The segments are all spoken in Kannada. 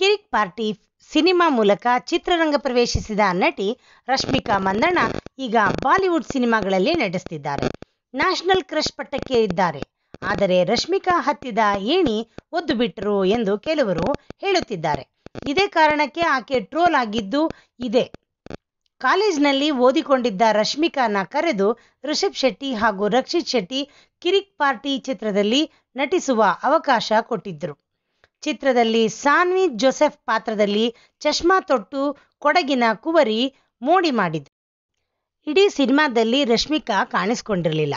ಕಿರಿಕ್ ಪಾರ್ಟಿ ಸಿನಿಮಾ ಮೂಲಕ ಚಿತ್ರರಂಗ ಪ್ರವೇಶಿಸಿದ ನಟಿ ರಶ್ಮಿಕಾ ಮಂದಣ್ಣ ಈಗ ಬಾಲಿವುಡ್ ಸಿನಿಮಾಗಳಲ್ಲಿ ನಟಿಸುತ್ತಿದ್ದಾರೆ ನ್ಯಾಷನಲ್ ಕ್ರಶ್ ಪಟ್ಟಕ್ಕೆ ಇದ್ದಾರೆ ಆದರೆ ರಶ್ಮಿಕಾ ಹತ್ತಿದ ಏಣಿ ಒದ್ದು ಬಿಟ್ಟರು ಎಂದು ಕೆಲವರು ಹೇಳುತ್ತಿದ್ದಾರೆ ಇದೇ ಕಾರಣಕ್ಕೆ ಆಕೆ ಟ್ರೋಲ್ ಆಗಿದ್ದು ಇದೆ ಕಾಲೇಜಿನಲ್ಲಿ ಓದಿಕೊಂಡಿದ್ದ ರಶ್ಮಿಕಾನ ಕರೆದು ರಿಷಬ್ ಶೆಟ್ಟಿ ಹಾಗೂ ರಕ್ಷಿತ್ ಶೆಟ್ಟಿ ಕಿರಿಕ್ ಪಾರ್ಟಿ ಚಿತ್ರದಲ್ಲಿ ನಟಿಸುವ ಅವಕಾಶ ಕೊಟ್ಟಿದ್ದರು ಚಿತ್ರದಲ್ಲಿ ಸಾನ್ವಿ ಜೋಸೆಫ್ ಪಾತ್ರದಲ್ಲಿ ಚಷ್ಮಾ ತೊಟ್ಟು ಕೊಡಗಿನ ಕುವರಿ ಮೋಡಿ ಮಾಡಿದ್ರು ಇಡೀ ಸಿನಿಮಾದಲ್ಲಿ ರಶ್ಮಿಕಾ ಕಾಣಿಸ್ಕೊಂಡಿರಲಿಲ್ಲ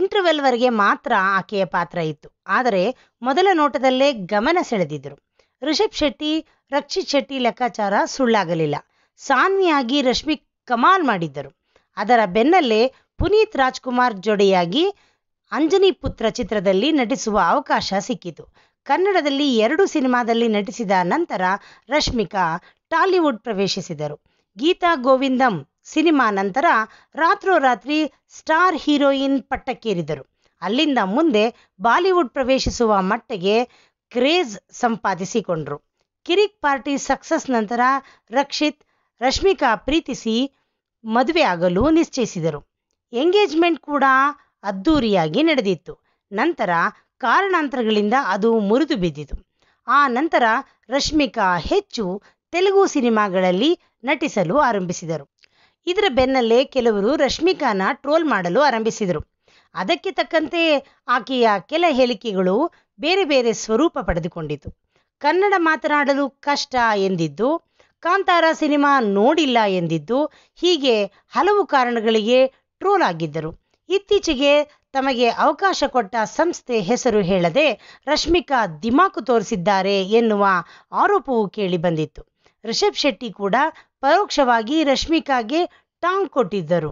ಇಂಟರ್ವೆಲ್ವರೆಗೆ ಮಾತ್ರ ಆಕೆಯ ಪಾತ್ರ ಇತ್ತು ಆದರೆ ಮೊದಲ ನೋಟದಲ್ಲೇ ಗಮನ ಸೆಳೆದಿದ್ದರು ರಿಷಬ್ ಶೆಟ್ಟಿ ರಕ್ಷಿತ್ ಶೆಟ್ಟಿ ಲೆಕ್ಕಾಚಾರ ಸುಳ್ಳಾಗಲಿಲ್ಲ ಸಾನ್ವಿಯಾಗಿ ರಶ್ಮಿ ಕಮಾಲ್ ಮಾಡಿದ್ದರು ಅದರ ಬೆನ್ನಲ್ಲೇ ಪುನೀತ್ ರಾಜ್ಕುಮಾರ್ ಜೋಡಿಯಾಗಿ ಅಂಜನಿ ಪುತ್ರ ಚಿತ್ರದಲ್ಲಿ ನಟಿಸುವ ಅವಕಾಶ ಸಿಕ್ಕಿತು ಕನ್ನಡದಲ್ಲಿ ಎರಡು ಸಿನಿಮಾದಲ್ಲಿ ನಟಿಸಿದ ನಂತರ ರಶ್ಮಿಕಾ ಟಾಲಿವುಡ್ ಪ್ರವೇಶಿಸಿದರು ಗೀತಾ ಗೋವಿಂದಂ ಸಿನಿಮಾ ನಂತರ ರಾತ್ರೋರಾತ್ರಿ ಸ್ಟಾರ್ ಹೀರೋಯಿನ್ ಪಟ್ಟಕ್ಕೇರಿದರು ಅಲ್ಲಿಂದ ಮುಂದೆ ಬಾಲಿವುಡ್ ಪ್ರವೇಶಿಸುವ ಮಟ್ಟಿಗೆ ಕ್ರೇಜ್ ಸಂಪಾದಿಸಿಕೊಂಡರು ಕಿರಿಕ್ ಪಾರ್ಟಿ ಸಕ್ಸಸ್ ನಂತರ ರಕ್ಷಿತ್ ರಶ್ಮಿಕಾ ಪ್ರೀತಿಸಿ ಮದುವೆ ಆಗಲು ನಿಶ್ಚಯಿಸಿದರು ಎಂಗೇಜ್ಮೆಂಟ್ ಕೂಡ ಅದ್ಧೂರಿಯಾಗಿ ನಡೆದಿತ್ತು ನಂತರ ಕಾರಣಾಂತರಗಳಿಂದ ಅದು ಮುರಿದು ಬಿದ್ದಿತು ಆ ನಂತರ ರಶ್ಮಿಕಾ ಹೆಚ್ಚು ತೆಲುಗು ಸಿನಿಮಾಗಳಲ್ಲಿ ನಟಿಸಲು ಆರಂಭಿಸಿದರು ಇದರ ಬೆನ್ನಲ್ಲೇ ಕೆಲವರು ರಶ್ಮಿಕಾನ ಟ್ರೋಲ್ ಮಾಡಲು ಆರಂಭಿಸಿದರು ಅದಕ್ಕೆ ತಕ್ಕಂತೆ ಆಕೆಯ ಕೆಲ ಹೇಳಿಕೆಗಳು ಬೇರೆ ಬೇರೆ ಸ್ವರೂಪ ಪಡೆದುಕೊಂಡಿತು ಕನ್ನಡ ಮಾತನಾಡಲು ಕಷ್ಟ ಎಂದಿದ್ದು ಕಾಂತಾರ ಸಿನಿಮಾ ನೋಡಿಲ್ಲ ಎಂದಿದ್ದು ಹೀಗೆ ಹಲವು ಕಾರಣಗಳಿಗೆ ಟ್ರೋಲ್ ಆಗಿದ್ದರು ಇತ್ತೀಚೆಗೆ ತಮಗೆ ಅವಕಾಶ ಕೊಟ್ಟ ಸಂಸ್ಥೆ ಹೆಸರು ಹೇಳದೆ ರಶ್ಮಿಕಾ ದಿಮಾಕು ತೋರಿಸಿದ್ದಾರೆ ಎನ್ನುವ ಆರೋಪವೂ ಬಂದಿತ್ತು ರಿಷಬ್ ಶೆಟ್ಟಿ ಕೂಡ ಪರೋಕ್ಷವಾಗಿ ರಶ್ಮಿಕಾಗೆ ಟಾಂಗ್ ಕೊಟ್ಟಿದ್ದರು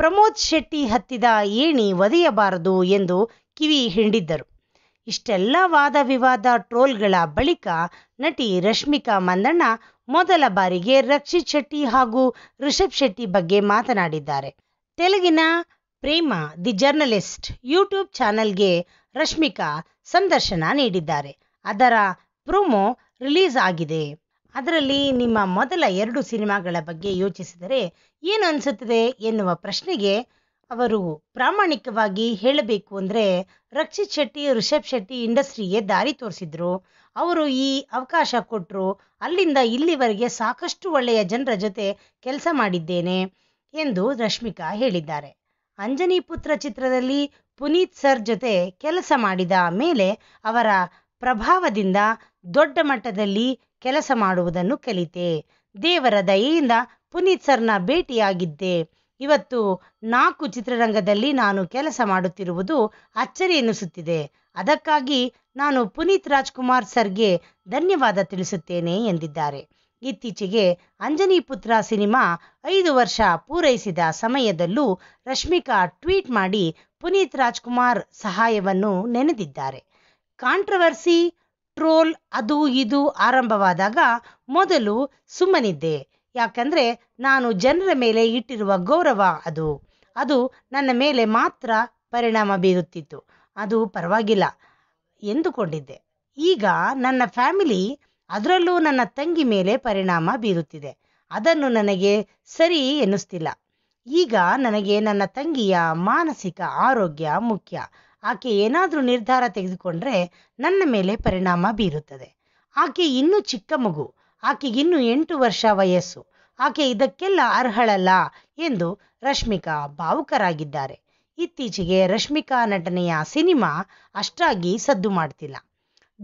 ಪ್ರಮೋದ್ ಶೆಟ್ಟಿ ಹತ್ತಿದ ಏಣಿ ಒದೆಯಬಾರದು ಎಂದು ಕಿವಿ ಹಿಂಡಿದ್ದರು ಇಷ್ಟೆಲ್ಲ ವಾದ ವಿವಾದ ಟ್ರೋಲ್ಗಳ ಬಳಿಕ ನಟಿ ರಶ್ಮಿಕಾ ಮಂದಣ್ಣ ಮೊದಲ ಬಾರಿಗೆ ರಕ್ಷಿತ್ ಶೆಟ್ಟಿ ಹಾಗೂ ರಿಷಬ್ ಶೆಟ್ಟಿ ಬಗ್ಗೆ ಮಾತನಾಡಿದ್ದಾರೆ ತೆಲುಗಿನ ಪ್ರೇಮ ದಿ ಜರ್ನಲಿಸ್ಟ್ ಯೂಟ್ಯೂಬ್ ಚಾನೆಲ್ಗೆ ರಶ್ಮಿಕಾ ಸಂದರ್ಶನ ನೀಡಿದ್ದಾರೆ ಅದರ ಪ್ರೊಮೋ ರಿಲೀಸ್ ಆಗಿದೆ ಅದರಲ್ಲಿ ನಿಮ್ಮ ಮೊದಲ ಎರಡು ಸಿನಿಮಾಗಳ ಬಗ್ಗೆ ಯೋಚಿಸಿದರೆ ಏನು ಅನಿಸುತ್ತದೆ ಎನ್ನುವ ಪ್ರಶ್ನೆಗೆ ಅವರು ಪ್ರಾಮಾಣಿಕವಾಗಿ ಹೇಳಬೇಕು ಅಂದರೆ ರಕ್ಷಿತ್ ಶೆಟ್ಟಿ ರಿಷಬ್ ಶೆಟ್ಟಿ ಇಂಡಸ್ಟ್ರಿಗೆ ದಾರಿ ತೋರಿಸಿದ್ರು ಅವರು ಈ ಅವಕಾಶ ಕೊಟ್ಟರು ಅಲ್ಲಿಂದ ಇಲ್ಲಿವರೆಗೆ ಸಾಕಷ್ಟು ಒಳ್ಳೆಯ ಜನರ ಜೊತೆ ಕೆಲಸ ಮಾಡಿದ್ದೇನೆ ಎಂದು ರಶ್ಮಿಕಾ ಹೇಳಿದ್ದಾರೆ ಅಂಜನಿ ಪುತ್ರ ಚಿತ್ರದಲ್ಲಿ ಪುನೀತ್ ಸರ್ ಜೊತೆ ಕೆಲಸ ಮಾಡಿದ ಮೇಲೆ ಅವರ ಪ್ರಭಾವದಿಂದ ದೊಡ್ಡ ಮಟ್ಟದಲ್ಲಿ ಕೆಲಸ ಮಾಡುವುದನ್ನು ಕಲಿತೆ ದೇವರ ದಯೆಯಿಂದ ಪುನೀತ್ ಸರ್ನ ಭೇಟಿಯಾಗಿದ್ದೆ ಇವತ್ತು ನಾಲ್ಕು ಚಿತ್ರರಂಗದಲ್ಲಿ ನಾನು ಕೆಲಸ ಮಾಡುತ್ತಿರುವುದು ಅಚ್ಚರಿ ಎನಿಸುತ್ತಿದೆ ಅದಕ್ಕಾಗಿ ನಾನು ಪುನೀತ್ ರಾಜ್ಕುಮಾರ್ ಸರ್ಗೆ ಧನ್ಯವಾದ ತಿಳಿಸುತ್ತೇನೆ ಎಂದಿದ್ದಾರೆ ಇತ್ತೀಚೆಗೆ ಅಂಜನಿ ಪುತ್ರ ಸಿನಿಮಾ ಐದು ವರ್ಷ ಪೂರೈಸಿದ ಸಮಯದಲ್ಲೂ ರಶ್ಮಿಕಾ ಟ್ವೀಟ್ ಮಾಡಿ ಪುನೀತ್ ರಾಜ್ಕುಮಾರ್ ಸಹಾಯವನ್ನು ನೆನೆದಿದ್ದಾರೆ ಕಾಂಟ್ರವರ್ಸಿ ಟ್ರೋಲ್ ಅದು ಇದು ಆರಂಭವಾದಾಗ ಮೊದಲು ಸುಮ್ಮನಿದ್ದೆ ಯಾಕಂದರೆ ನಾನು ಜನರ ಮೇಲೆ ಇಟ್ಟಿರುವ ಗೌರವ ಅದು ಅದು ನನ್ನ ಮೇಲೆ ಮಾತ್ರ ಪರಿಣಾಮ ಬೀರುತ್ತಿತ್ತು ಅದು ಪರವಾಗಿಲ್ಲ ಎಂದುಕೊಂಡಿದ್ದೆ ಈಗ ನನ್ನ ಫ್ಯಾಮಿಲಿ ಅದರಲ್ಲೂ ನನ್ನ ತಂಗಿ ಮೇಲೆ ಪರಿಣಾಮ ಬೀರುತ್ತಿದೆ ಅದನ್ನು ನನಗೆ ಸರಿ ಎನ್ನಿಸ್ತಿಲ್ಲ ಈಗ ನನಗೆ ನನ್ನ ತಂಗಿಯ ಮಾನಸಿಕ ಆರೋಗ್ಯ ಮುಖ್ಯ ಆಕೆ ಏನಾದರೂ ನಿರ್ಧಾರ ತೆಗೆದುಕೊಂಡ್ರೆ ನನ್ನ ಮೇಲೆ ಪರಿಣಾಮ ಬೀರುತ್ತದೆ ಆಕೆ ಇನ್ನೂ ಚಿಕ್ಕ ಮಗು ಆಕೆಗಿನ್ನೂ ಎಂಟು ವರ್ಷ ವಯಸ್ಸು ಆಕೆ ಇದಕ್ಕೆಲ್ಲ ಅರ್ಹಳಲ್ಲ ಎಂದು ರಶ್ಮಿಕಾ ಭಾವುಕರಾಗಿದ್ದಾರೆ ಇತ್ತೀಚೆಗೆ ರಶ್ಮಿಕಾ ನಟನೆಯ ಸಿನಿಮಾ ಅಷ್ಟಾಗಿ ಸದ್ದು ಮಾಡ್ತಿಲ್ಲ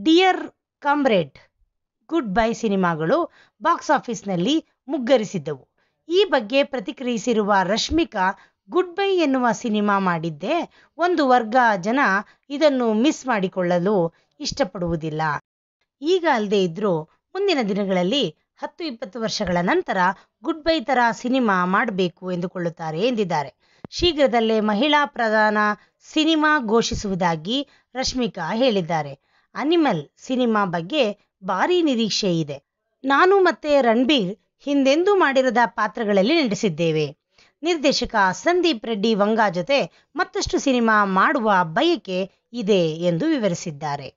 ಡಿಯರ್ ಕಾಮ್ರೇಡ್ ಗುಡ್ ಬೈ ಸಿನಿಮಾಗಳು ಬಾಕ್ಸ್ ಆಫೀಸ್ನಲ್ಲಿ ಮುಗ್ಗರಿಸಿದ್ದವು ಈ ಬಗ್ಗೆ ಪ್ರತಿಕ್ರಿಯಿಸಿರುವ ರಶ್ಮಿಕಾ ಗುಡ್ ಬೈ ಎನ್ನುವ ಸಿನಿಮಾ ಮಾಡಿದ್ದೆ ಒಂದು ವರ್ಗ ಜನ ಇದನ್ನು ಮಿಸ್ ಮಾಡಿಕೊಳ್ಳಲು ಇಷ್ಟಪಡುವುದಿಲ್ಲ ಈಗ ಅಲ್ಲದೆ ಇದ್ದರೂ ಮುಂದಿನ ದಿನಗಳಲ್ಲಿ ಹತ್ತು ಇಪ್ಪತ್ತು ವರ್ಷಗಳ ನಂತರ ಗುಡ್ ಬೈ ಥರ ಸಿನಿಮಾ ಮಾಡಬೇಕು ಎಂದುಕೊಳ್ಳುತ್ತಾರೆ ಎಂದಿದ್ದಾರೆ ಶೀಘ್ರದಲ್ಲೇ ಮಹಿಳಾ ಪ್ರಧಾನ ಸಿನಿಮಾ ಘೋಷಿಸುವುದಾಗಿ ರಶ್ಮಿಕಾ ಹೇಳಿದ್ದಾರೆ ಅನಿಮಲ್ ಸಿನಿಮಾ ಬಗ್ಗೆ ಭಾರಿ ನಿರೀಕ್ಷೆ ಇದೆ ನಾನು ಮತ್ತೆ ರಣಬೀರ್ ಹಿಂದೆಂದೂ ಮಾಡಿರದ ಪಾತ್ರಗಳಲ್ಲಿ ನಟಿಸಿದ್ದೇವೆ ನಿರ್ದೇಶಕ ಸಂದೀಪ್ ರೆಡ್ಡಿ ವಂಗಾ ಜೊತೆ ಮತ್ತಷ್ಟು ಸಿನಿಮಾ ಮಾಡುವ ಬಯಕೆ ಇದೆ ಎಂದು ವಿವರಿಸಿದ್ದಾರೆ